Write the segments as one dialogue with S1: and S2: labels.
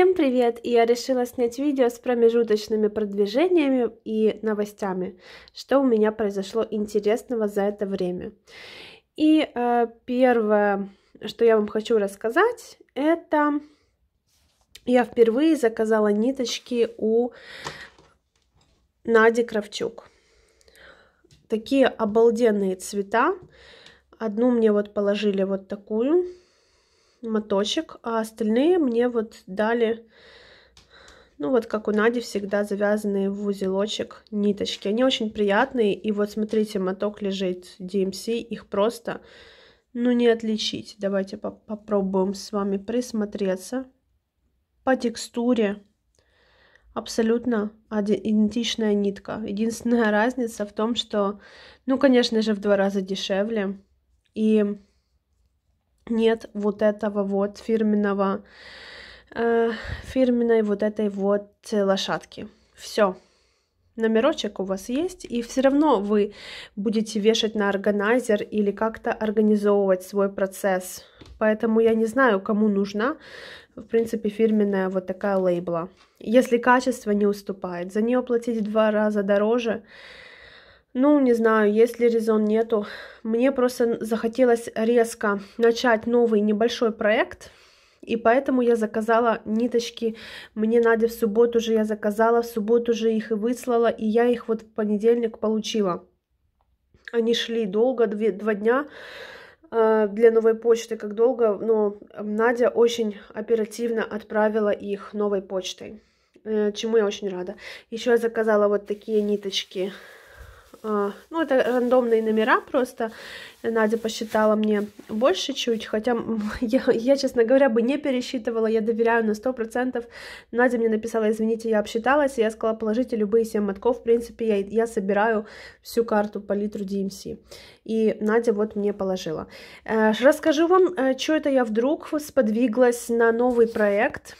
S1: Всем привет! Я решила снять видео с промежуточными продвижениями и новостями, что у меня произошло интересного за это время. И э, первое, что я вам хочу рассказать, это я впервые заказала ниточки у Нади Кравчук. Такие обалденные цвета. Одну мне вот положили вот такую моточек, а остальные мне вот дали, ну вот как у Нади всегда, завязанные в узелочек ниточки. Они очень приятные, и вот смотрите, моток лежит DMC, эм их просто, ну не отличить. Давайте по попробуем с вами присмотреться. По текстуре абсолютно идентичная нитка. Единственная разница в том, что, ну, конечно же, в два раза дешевле. И нет вот этого вот фирменного, э, фирменной вот этой вот э, лошадки. Все. Номерочек у вас есть, и все равно вы будете вешать на органайзер или как-то организовывать свой процесс. Поэтому я не знаю, кому нужна, в принципе, фирменная вот такая лейбла. Если качество не уступает, за нее платить в два раза дороже – ну, не знаю, если резон нету. Мне просто захотелось резко начать новый небольшой проект. И поэтому я заказала ниточки. Мне Надя в субботу же я заказала, в субботу же их и выслала. И я их вот в понедельник получила. Они шли долго, две, два дня э, для новой почты, как долго, но Надя очень оперативно отправила их новой почтой, э, чему я очень рада. Еще я заказала вот такие ниточки а, ну, это рандомные номера просто. Надя посчитала мне больше чуть, хотя я, я, честно говоря, бы не пересчитывала, я доверяю на 100%. Надя мне написала, извините, я обсчиталась, и я сказала, положите любые 7 мотков, в принципе, я, я собираю всю карту по литру DMC. Эм и Надя вот мне положила. Э, расскажу вам, э, что это я вдруг сподвиглась на новый проект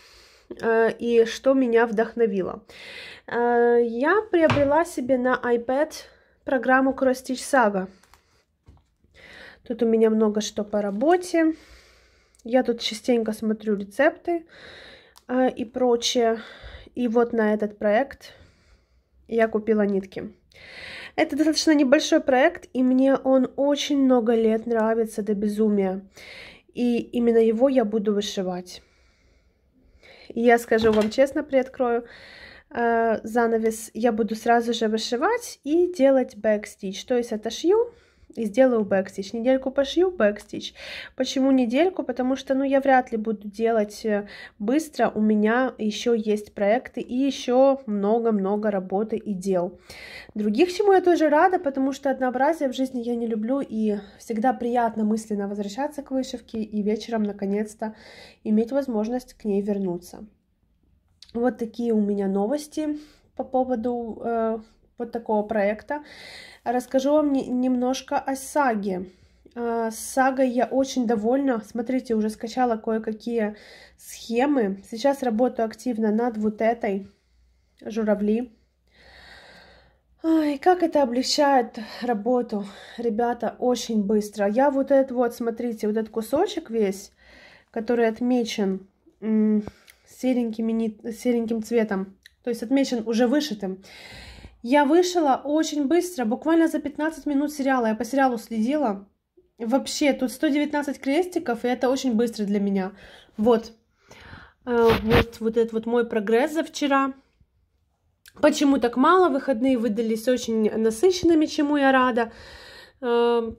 S1: э, и что меня вдохновило. Я приобрела себе на iPad программу Кростич Сага. Тут у меня много что по работе. Я тут частенько смотрю рецепты э, и прочее. И вот на этот проект я купила нитки. Это достаточно небольшой проект, и мне он очень много лет нравится до безумия. И именно его я буду вышивать. И я скажу вам честно, приоткрою, Э, занавес я буду сразу же вышивать и делать бэкстич. То есть отошью и сделаю бэкстич. Недельку пошью бэкстич. Почему недельку? Потому что, ну, я вряд ли буду делать э, быстро. У меня еще есть проекты и еще много-много работы и дел. Других чему я тоже рада, потому что однообразие в жизни я не люблю и всегда приятно мысленно возвращаться к вышивке и вечером, наконец-то, иметь возможность к ней вернуться. Вот такие у меня новости по поводу э, вот такого проекта. Расскажу вам не, немножко о саге. А, с сагой я очень довольна. Смотрите, уже скачала кое-какие схемы. Сейчас работаю активно над вот этой журавли. Ой, как это облегчает работу, ребята, очень быстро. Я вот этот вот, смотрите, вот этот кусочек весь, который отмечен серенькими, сереньким цветом, то есть отмечен уже вышитым. Я вышила очень быстро, буквально за 15 минут сериала. Я по сериалу следила. Вообще, тут 119 крестиков, и это очень быстро для меня. Вот. Э, вот, вот этот вот мой прогресс за вчера. Почему так мало? Выходные выдались очень насыщенными, чему я рада. Э,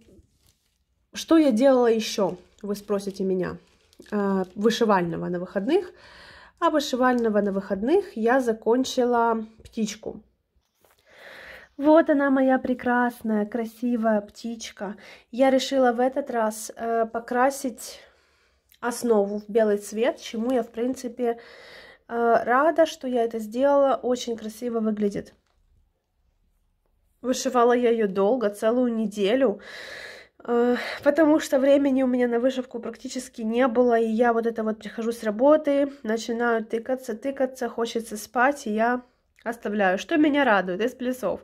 S1: что я делала еще? Вы спросите меня. Э, вышивального на выходных. А вышивального на выходных я закончила птичку. Вот она моя прекрасная, красивая птичка. Я решила в этот раз э, покрасить основу в белый цвет, чему я, в принципе, э, рада, что я это сделала. Очень красиво выглядит. Вышивала я ее долго, целую неделю. Э, потому что времени у меня на вышивку практически не было, и я вот это вот прихожу с работы, начинаю тыкаться, тыкаться, хочется спать, и я оставляю. Что меня радует из плюсов?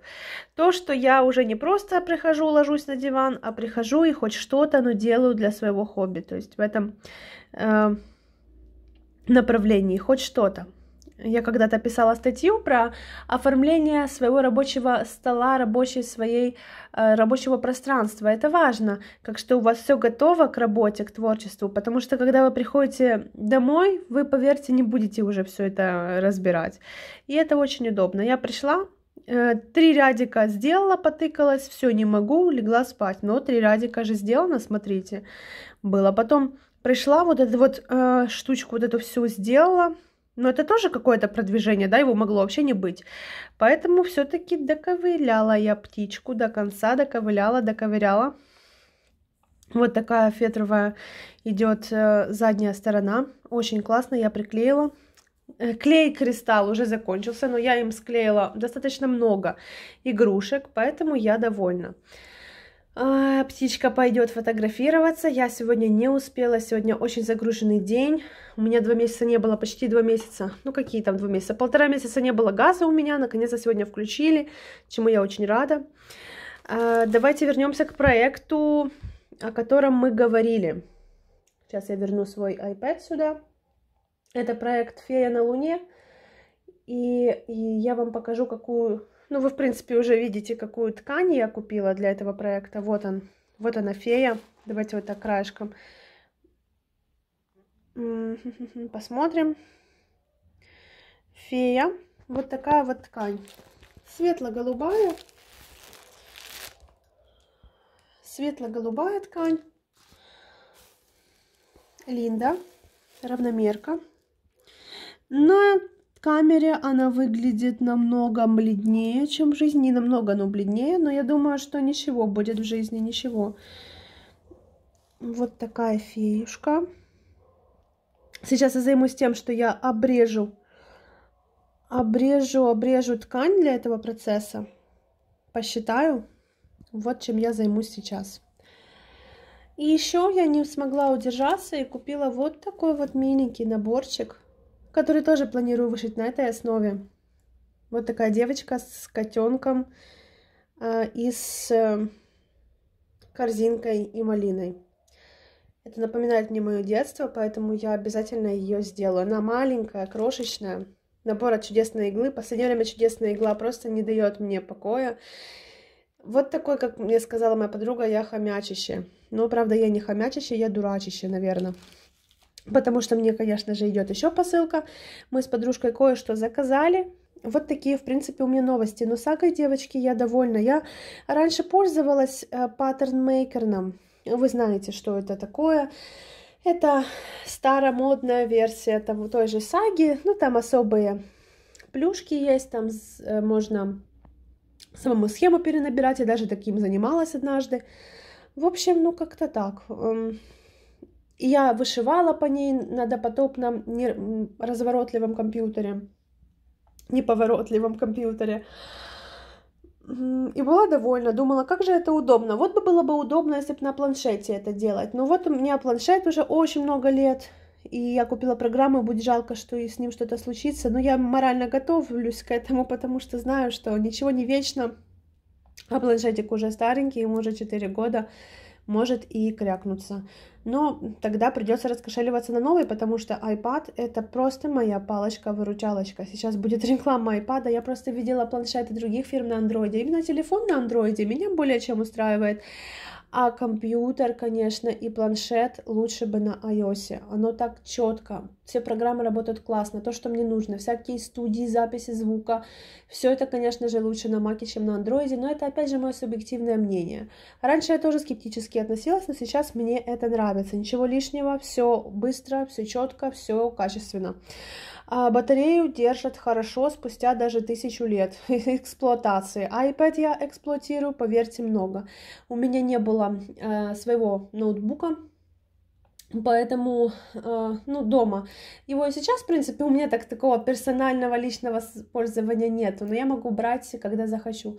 S1: То, что я уже не просто прихожу, ложусь на диван, а прихожу и хоть что-то, но делаю для своего хобби, то есть в этом э, направлении хоть что-то я когда-то писала статью про оформление своего рабочего стола, рабочей своей э, рабочего пространства. Это важно, как что у вас все готово к работе, к творчеству, потому что когда вы приходите домой, вы, поверьте, не будете уже все это разбирать. И это очень удобно. Я пришла, э, три рядика сделала, потыкалась, все, не могу, легла спать. Но три рядика же сделано, смотрите, было. Потом пришла, вот эту вот э, штучку вот эту всю сделала, но это тоже какое-то продвижение, да, его могло вообще не быть. Поэтому все-таки доковыляла я птичку до конца, доковыляла, доковыряла. Вот такая фетровая идет э, задняя сторона. Очень классно, я приклеила. Э, клей кристалл уже закончился, но я им склеила достаточно много игрушек, поэтому я довольна. А, птичка пойдет фотографироваться. Я сегодня не успела. Сегодня очень загруженный день. У меня два месяца не было, почти два месяца. Ну, какие там два месяца? Полтора месяца не было газа у меня. Наконец-то сегодня включили, чему я очень рада. А, давайте вернемся к проекту, о котором мы говорили. Сейчас я верну свой iPad сюда. Это проект «Фея на Луне». И, и я вам покажу, какую ну, вы, в принципе, уже видите, какую ткань я купила для этого проекта. Вот он, вот она фея. Давайте вот так краешком посмотрим. Фея. Вот такая вот ткань. Светло-голубая. Светло-голубая ткань. Линда. Равномерка. На в камере она выглядит намного бледнее, чем в жизни. Не намного, но бледнее. Но я думаю, что ничего будет в жизни, ничего. Вот такая феюшка. Сейчас я займусь тем, что я обрежу, обрежу, обрежу ткань для этого процесса. Посчитаю. Вот чем я займусь сейчас. И еще я не смогла удержаться и купила вот такой вот миленький наборчик который тоже планирую вышить на этой основе. Вот такая девочка с котенком э, а, и с э, корзинкой и малиной. Это напоминает мне мое детство, поэтому я обязательно ее сделаю. Она маленькая, крошечная. Набор от чудесной иглы. Последнее время чудесная игла просто не дает мне покоя. Вот такой, как мне сказала моя подруга, я хомячище. Но, правда, я не хомячище, я дурачище, наверное. Потому что мне, конечно же, идет еще посылка. Мы с подружкой кое-что заказали. Вот такие, в принципе, у меня новости. Но ну, сагой, девочки, я довольна. Я раньше пользовалась паттерн э, Вы знаете, что это такое. Это старомодная версия того, той же саги. Ну, там особые плюшки есть. Там э, можно самому схему перенабирать. Я даже таким занималась однажды. В общем, ну, как-то так. Эм, я вышивала по ней на допотопном не, разворотливом компьютере, неповоротливом компьютере. И была довольна, думала, как же это удобно. Вот бы было бы удобно, если бы на планшете это делать. Но вот у меня планшет уже очень много лет, и я купила программу, будет жалко, что и с ним что-то случится. Но я морально готовлюсь к этому, потому что знаю, что ничего не вечно. А планшетик уже старенький, ему уже 4 года может и крякнуться. Но тогда придется раскошеливаться на новый, потому что iPad это просто моя палочка-выручалочка. Сейчас будет реклама iPad, я просто видела планшеты других фирм на андроиде. Именно телефон на андроиде меня более чем устраивает. А компьютер, конечно, и планшет лучше бы на iOS. Оно так четко все программы работают классно, то, что мне нужно, всякие студии, записи звука, все это, конечно же, лучше на маке, чем на андроиде, но это, опять же, мое субъективное мнение. Раньше я тоже скептически относилась, но сейчас мне это нравится, ничего лишнего, все быстро, все четко, все качественно. А батарею держат хорошо спустя даже тысячу лет эксплуатации. iPad я эксплуатирую, поверьте, много. У меня не было э, своего ноутбука, Поэтому, э, ну, дома. Его сейчас, в принципе, у меня так такого персонального личного использования нету, но я могу брать, когда захочу.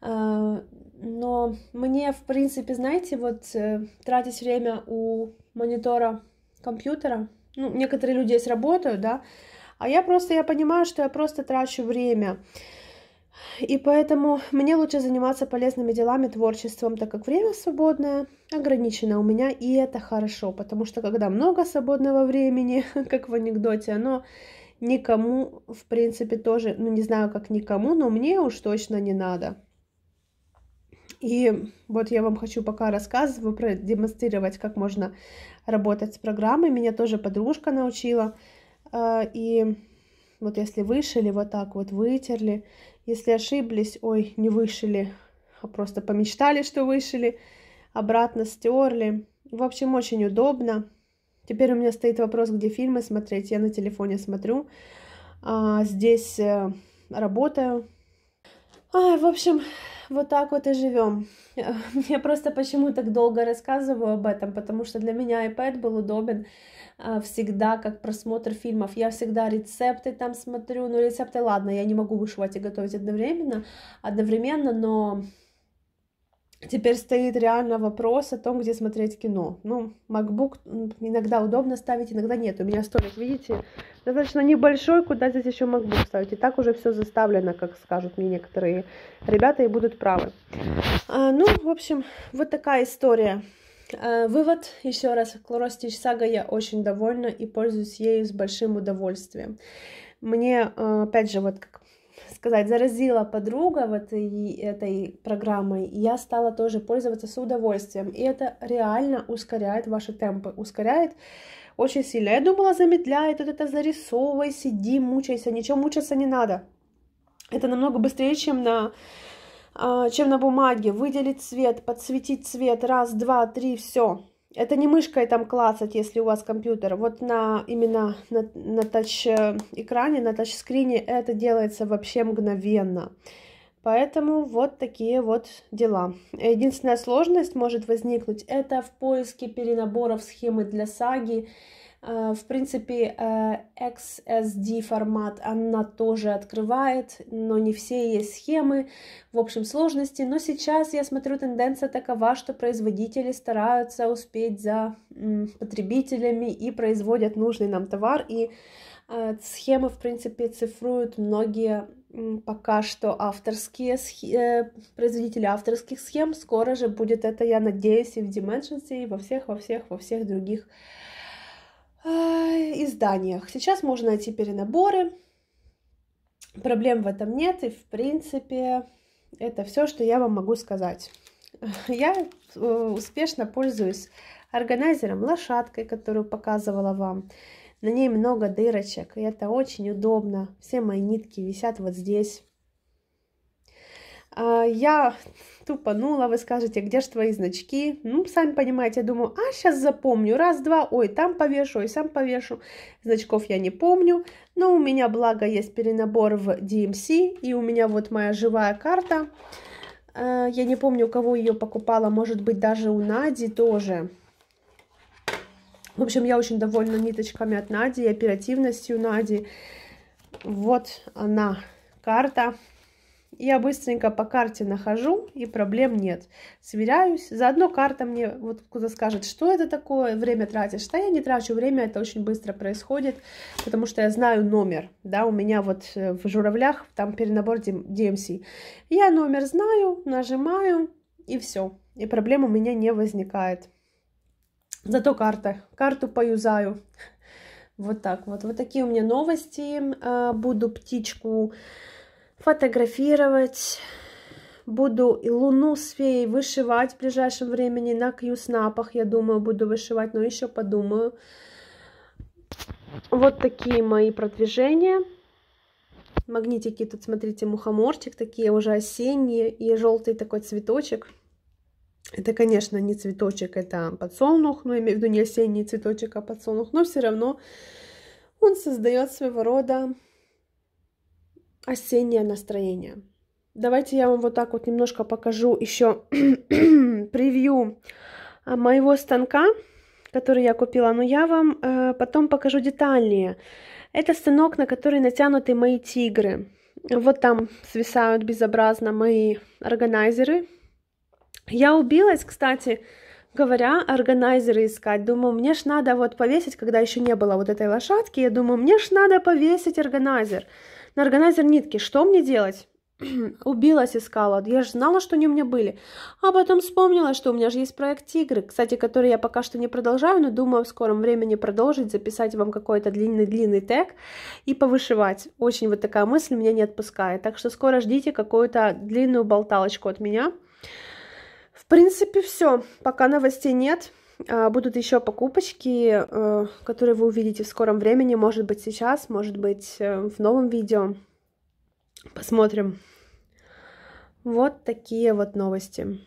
S1: Э, но мне, в принципе, знаете, вот э, тратить время у монитора компьютера, ну, некоторые люди здесь работают, да, а я просто, я понимаю, что я просто трачу время. И поэтому мне лучше заниматься полезными делами, творчеством, так как время свободное ограничено у меня, и это хорошо, потому что когда много свободного времени, как в анекдоте, оно никому, в принципе, тоже, ну не знаю, как никому, но мне уж точно не надо. И вот я вам хочу пока рассказывать, продемонстрировать, как можно работать с программой. Меня тоже подружка научила. Э, и вот если вышили, вот так вот вытерли, если ошиблись, ой, не вышили, а просто помечтали, что вышили, обратно стерли. В общем, очень удобно. Теперь у меня стоит вопрос, где фильмы смотреть. Я на телефоне смотрю. А, здесь э, работаю, Ой, в общем, вот так вот и живем. Я просто почему так долго рассказываю об этом, потому что для меня iPad был удобен а, всегда как просмотр фильмов. Я всегда рецепты там смотрю, ну рецепты, ладно, я не могу вышивать и готовить одновременно, одновременно, но Теперь стоит реально вопрос о том, где смотреть кино. Ну, MacBook иногда удобно ставить, иногда нет. У меня столик, видите, достаточно небольшой, куда здесь еще MacBook ставить. И так уже все заставлено, как скажут мне некоторые ребята, и будут правы. А, ну, в общем, вот такая история. А, вывод, еще раз, Клоростич Сага я очень довольна и пользуюсь ею с большим удовольствием. Мне, а, опять же, вот как сказать, заразила подруга вот этой, этой программой, и я стала тоже пользоваться с удовольствием. И это реально ускоряет ваши темпы, ускоряет очень сильно. Я думала, замедляет, вот это зарисовывай, сиди, мучайся, ничего мучаться не надо. Это намного быстрее, чем на а, чем на бумаге. Выделить цвет, подсветить цвет, раз, два, три, все. Это не мышкой там клацать, если у вас компьютер. Вот на именно на, на тач-экране, на тачскрине это делается вообще мгновенно. Поэтому вот такие вот дела. Единственная сложность может возникнуть это в поиске перенаборов схемы для саги Э, в принципе, э, XSD формат она тоже открывает, но не все есть схемы в общем сложности. Но сейчас я смотрю, тенденция такова, что производители стараются успеть за потребителями и производят нужный нам товар. И э, схемы, в принципе, цифруют многие пока что авторские схи... производители авторских схем. Скоро же будет это, я надеюсь, и в Dimensions, и во всех, во всех, во всех других изданиях. Сейчас можно найти перенаборы. Проблем в этом нет. И, в принципе, это все, что я вам могу сказать. Я э, успешно пользуюсь органайзером лошадкой, которую показывала вам. На ней много дырочек, и это очень удобно. Все мои нитки висят вот здесь. А, я тупанула, вы скажете, где же твои значки? Ну, сами понимаете, я думаю, а сейчас запомню, раз, два, ой, там повешу, ой, сам повешу. Значков я не помню, но у меня, благо, есть перенабор в DMC, и у меня вот моя живая карта. А, я не помню, у кого ее покупала, может быть, даже у Нади тоже. В общем, я очень довольна ниточками от Нади и оперативностью Нади. Вот она, карта. Карта. Я быстренько по карте нахожу, и проблем нет. Сверяюсь. Заодно карта мне вот куда скажет, что это такое, время тратишь. Что я не трачу время, это очень быстро происходит, потому что я знаю номер. Да, у меня вот э, в журавлях там перенабор DMC. Я номер знаю, нажимаю, и все. И проблем у меня не возникает. Зато карта. Карту поюзаю. Вот так вот. Вот такие у меня новости. А, буду птичку фотографировать. Буду и луну с феей вышивать в ближайшем времени на кью снапах я думаю, буду вышивать, но еще подумаю. Вот такие мои продвижения. Магнитики тут, смотрите, мухоморчик, такие уже осенние и желтый такой цветочек. Это, конечно, не цветочек, это подсолнух, но я имею в виду не осенний цветочек, а подсолнух, но все равно он создает своего рода осеннее настроение. Давайте я вам вот так вот немножко покажу еще превью а, моего станка, который я купила, но я вам э, потом покажу детальнее. Это станок, на который натянуты мои тигры. Вот там свисают безобразно мои органайзеры. Я убилась, кстати, говоря, органайзеры искать. Думаю, мне ж надо вот повесить, когда еще не было вот этой лошадки, я думаю, мне ж надо повесить органайзер на органайзер нитки. Что мне делать? Убилась, искала. Я же знала, что они у меня были. А потом вспомнила, что у меня же есть проект «Тигры», кстати, который я пока что не продолжаю, но думаю в скором времени продолжить, записать вам какой-то длинный-длинный тег и повышивать. Очень вот такая мысль меня не отпускает. Так что скоро ждите какую-то длинную болталочку от меня. В принципе, все. Пока новостей нет. А, будут еще покупочки, э, которые вы увидите в скором времени, может быть сейчас, может быть э, в новом видео. Посмотрим. Вот такие вот новости.